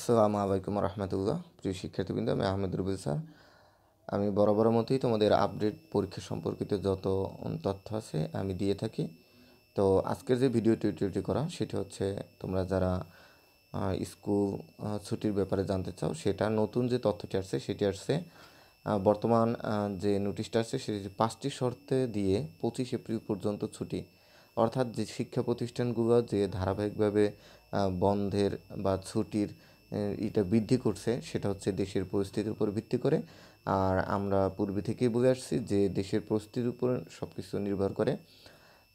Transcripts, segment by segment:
আসসালামু আলাইকুম রহমতুল্লাহ প্রিয় শিক্ষার্থীবৃন্দ আমি আহমেদ রুবেল স্যার আমি বরাবর মতোই তোমাদের আপডেট পরীক্ষা সম্পর্কিত যত তথ্য আছে আমি দিয়ে থাকি তো আজকের যে ভিডিও টিউটোরিয়ালটি করা সেটি হচ্ছে তোমরা যারা স্কুল ছুটির ব্যাপারে জানতে চাও সেটা নতুন যে তথ্যটি আসছে সেটি আসছে বর্তমান যে নোটিশটা আসছে সেটি পাঁচটি শর্তে দিয়ে পঁচিশ এপ্রিল পর্যন্ত ছুটি অর্থাৎ যে শিক্ষা প্রতিষ্ঠানগুলো যে ধারাবাহিকভাবে বন্ধের বা ছুটির এটা বৃদ্ধি করছে সেটা হচ্ছে দেশের পরিস্থিতির উপর ভিত্তি করে আর আমরা পূর্বে থেকেই বলে আসছি যে দেশের পরিস্থিতির উপর সব কিছু নির্ভর করে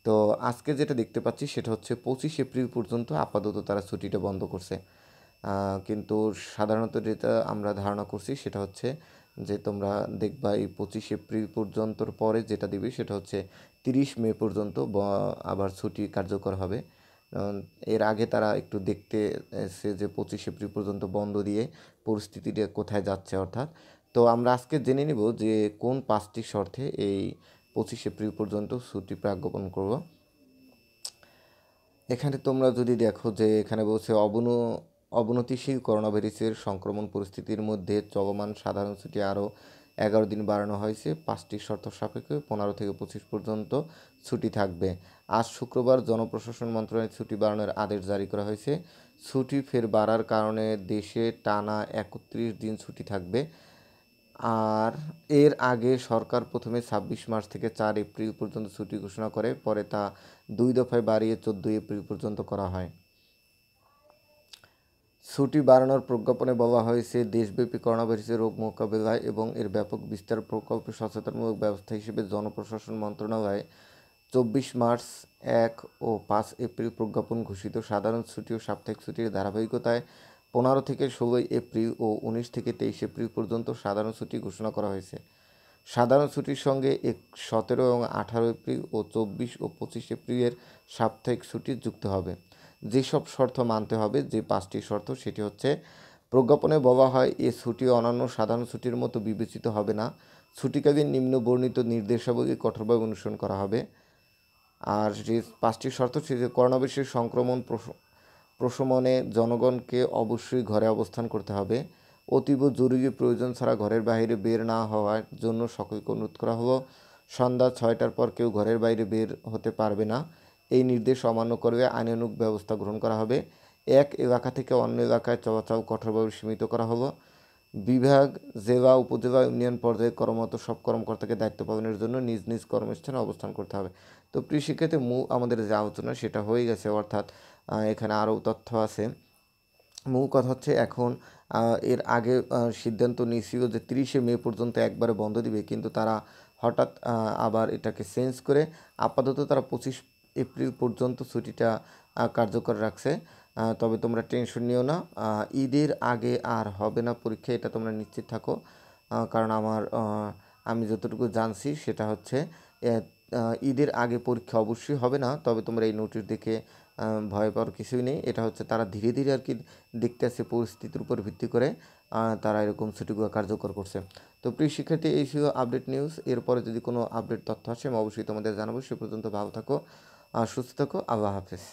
তো আজকে যেটা দেখতে পাচ্ছি সেটা হচ্ছে পঁচিশ এপ্রিল পর্যন্ত আপাতত তারা ছুটিটা বন্ধ করছে কিন্তু সাধারণত যেটা আমরা ধারণা করছি সেটা হচ্ছে যে তোমরা দেখবা এই পঁচিশ এপ্রিল পর্যন্তর পরে যেটা দিবে সেটা হচ্ছে তিরিশ মে পর্যন্ত আবার ছুটি কার্যকর হবে এর আগে তারা একটু দেখতে এসে যে পঁচিশ এপ্রিল পর্যন্ত বন্ধ দিয়ে পরিস্থিতিটা কোথায় যাচ্ছে অর্থাৎ তো আমরা আজকে জেনে নিব যে কোন পাঁচটি শর্তে এই পঁচিশ এপ্রিল পর্যন্ত ছুটি প্রাজ্ঞাপন করব এখানে তোমরা যদি দেখো যে এখানে বলছে অবন অবনতিশীল করোনা ভাইরাসের সংক্রমণ পরিস্থিতির মধ্যে চলমান সাধারণ ছুটি আরও এগারো দিন বাড়ানো হয়েছে পাঁচটি শর্ত সাপেক্ষে পনেরো থেকে পঁচিশ পর্যন্ত ছুটি থাকবে আজ শুক্রবার জনপ্রশাসন মন্ত্রণালয়ের ছুটি বাড়ানোর আদেশ জারি করা হয়েছে ছুটি ফের বাড়ার কারণে দেশে টানা একত্রিশ দিন ছুটি থাকবে আর এর আগে সরকার প্রথমে ছাব্বিশ মার্চ থেকে চার এপ্রিল পর্যন্ত ছুটি ঘোষণা করে পরে তা দুই দফায় বাড়িয়ে চোদ্দোই এপ্রিল পর্যন্ত করা হয় ছুটি বাড়ানোর প্রজ্ঞাপনে বলা হয়েছে দেশব্যাপী করোনাভাইরাসের রোগ মোকাবেলায় এবং এর ব্যাপক বিস্তার প্রকল্পে সচেতনমূলক ব্যবস্থা হিসেবে জনপ্রশাসন মন্ত্রণালয় চব্বিশ মার্চ এক ও পাঁচ এপ্রিল প্রজ্ঞাপন ঘোষিত সাধারণ ছুটি ও সাপ্তাহিক ছুটির ধারাবাহিকতায় পনেরো থেকে ষোলোই এপ্রিল ও উনিশ থেকে তেইশ এপ্রিল পর্যন্ত সাধারণ ছুটি ঘোষণা করা হয়েছে সাধারণ ছুটির সঙ্গে এক সতেরো এবং আঠারো এপ্রিল ও চব্বিশ ও পঁচিশ এপ্রিলের সাপ্তাহিক ছুটি যুক্ত হবে যেসব শর্ত মানতে হবে যে পাঁচটি শর্ত সেটি হচ্ছে প্রজ্ঞাপনে বলা হয় এ ছুটি অন্যান্য সাধারণ ছুটির মতো বিবেচিত হবে না ছুটিকালীন নিম্ন বর্ণিত নির্দেশাবলী কঠোরভাবে অনুসরণ করা হবে আর যে পাঁচটি শর্ত সে যে করোনাভাইরাসের সংক্রমণ প্রশমনে জনগণকে অবশ্যই ঘরে অবস্থান করতে হবে অতীব জরুরি প্রয়োজন ছাড়া ঘরের বাইরে বের না হওয়ার জন্য সকলকে অনুরোধ করা হলো সন্ধ্যা ছয়টার পর কেউ ঘরের বাইরে বের হতে পারবে না এই নির্দেশ অমান্য করবে আইনানুক ব্যবস্থা গ্রহণ করা হবে এক এলাকা থেকে অন্য এলাকায় চলাচল কঠোরভাবে সীমিত করা হলো বিভাগ জেলা উপজেলা ইউনিয়ন পর্যায়ে কর্মরত সব কর্মকর্তাকে দায়িত্ব পালনের জন্য নিজ নিজ কর্মস্থানে অবস্থান করতে হবে তো কৃষিক্ষেত্রে মূল আমাদের যে আলোচনা সেটা হয়ে গেছে অর্থাৎ এখানে আরও তথ্য আছে মূল কথা হচ্ছে এখন এর আগে সিদ্ধান্ত নিয়েছিল যে তিরিশে মে পর্যন্ত একবারে বন্ধ দিবে কিন্তু তারা হঠাৎ আবার এটাকে চেঞ্জ করে আপাতত তারা পঁচিশ এপ্রিল পর্যন্ত ছুটিটা কার্যকর রাখছে তবে তোমরা টেনশন নিও না ঈদের আগে আর হবে না পরীক্ষা এটা তোমরা নিশ্চিত থাকো কারণ আমার আমি যতটুকু জানছি সেটা হচ্ছে ঈদের আগে পরীক্ষা অবশ্যই হবে না তবে তোমরা এই নোটিশ দেখে ভয় পাওয়ার কিছুই নেই এটা হচ্ছে তারা ধীরে ধীরে আর কি দেখতে আসছে পরিস্থিতির উপর ভিত্তি করে তারা এরকম ছুটিগুলো কার্যকর করছে তো প্রিয় শিক্ষার্থী এই ছিল আপডেট নিউজ এরপরে যদি কোনো আপডেট তথ্য আসে আমি অবশ্যই তোমাদের জানাবো সে পর্যন্ত ভালো থাকো সুস্থ থাকো আল্লাহ হাফেজ